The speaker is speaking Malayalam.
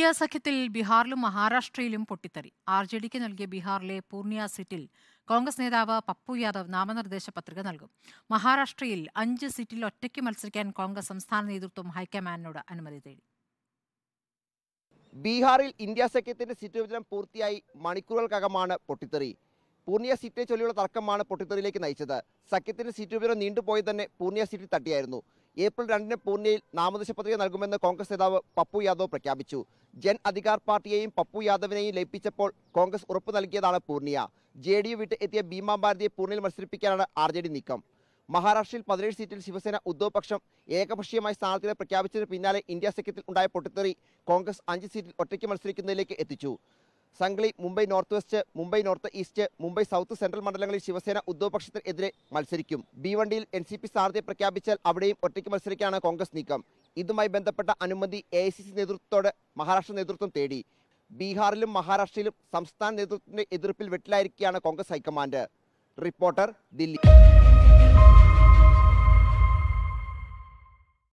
ഇന്ത്യ സഖ്യത്തിൽ ബീഹാറിലും മഹാരാഷ്ട്രയിലും പൊട്ടിത്തെറി ആർ ജെ ഡിക്ക് നൽകിയ ബീഹാറിലെ പൂർണിയ സീറ്റിൽ കോൺഗ്രസ് നേതാവ് പപ്പു യാദവ് നാമനിർദ്ദേശ പത്രിക നൽകും മഹാരാഷ്ട്രയിൽ അഞ്ച് സീറ്റിൽ ഒറ്റയ്ക്ക് മത്സരിക്കാൻ കോൺഗ്രസ് സംസ്ഥാന നേതൃത്വം ഹൈക്കമാൻഡിനോട് അനുമതി തേടി ബീഹാറിൽ ഇന്ത്യ സഖ്യത്തിന്റെ സീറ്റ് വിഭജനം പൂർത്തിയായി മണിക്കൂറുകൾക്കകമാണ് പൊട്ടിത്തെറി പൂർണിയ സീറ്റിനെ ചൊല്ലിയുള്ള തർക്കമാണ് പൊട്ടിത്തെറിയിലേക്ക് നയിച്ചത് സഖ്യത്തിന്റെ സീറ്റ് വിഭജനം നീണ്ടുപോയി തന്നെ പൂർണിയ സീറ്റിൽ തട്ടിയായിരുന്നു ഏപ്രിൽ രണ്ടിന് പൂർണിയിൽ നാമനിർദ്ദേശ പത്രിക നൽകുമെന്ന് കോൺഗ്രസ് നേതാവ് പപ്പു യാദവ് പ്രഖ്യാപിച്ചു ജൻ അധികാർ പാർട്ടിയെയും പപ്പു യാദവിനെയും ലയിപ്പിച്ചപ്പോൾ കോൺഗ്രസ് ഉറപ്പ് നൽകിയതാണ് പൂർണിയ ജെ ഡി യു വിട്ട് എത്തിയ ഭീമാ ഭാരതിയെ പൂർണിയിൽ മത്സരിപ്പിക്കാനാണ് ആർ ജെ ഡി നീക്കം മഹാരാഷ്ട്രയിൽ പതിനേഴ് സീറ്റിൽ ശിവസേന ഉദ്ധവ് പക്ഷം ഏകപക്ഷീയമായി സ്ഥാനാർത്ഥികളെ പ്രഖ്യാപിച്ചതിന് പിന്നാലെ ഇന്ത്യ സഖ്യത്തിൽ ഉണ്ടായ പൊട്ടിത്തെറി കോൺഗ്രസ് അഞ്ച് സീറ്റിൽ ഒറ്റയ്ക്ക് മത്സരിക്കുന്നതിലേക്ക് എത്തിച്ചു Sangli Mumbai north west Mumbai north east Mumbai south central മണ്ഡലങ്ങളിൽ ശിവസേന ഉദ്യോഗപക്ഷത്തിനെതിരെ മത്സരിക്കും ബി വണ്ടിയിൽ എൻ സി പി സ്ഥാനാർത്ഥിയെ പ്രഖ്യാപിച്ചാൽ അവിടെയും ഒറ്റയ്ക്ക് മത്സരിക്കാണ് കോൺഗ്രസ് നീക്കം ഇതുമായി ബന്ധപ്പെട്ട അനുമതി എ ഐ സി സി നേതൃത്വത്തോട് മഹാരാഷ്ട്ര നേതൃത്വം തേടി ബീഹാറിലും മഹാരാഷ്ട്രയിലും സംസ്ഥാന നേതൃത്വത്തിന്റെ എതിർപ്പിൽ വെട്ടിലായിരിക്കുകയാണ് കോൺഗ്രസ് ഹൈക്കമാൻഡ് റിപ്പോർട്ടർ ദില്ലി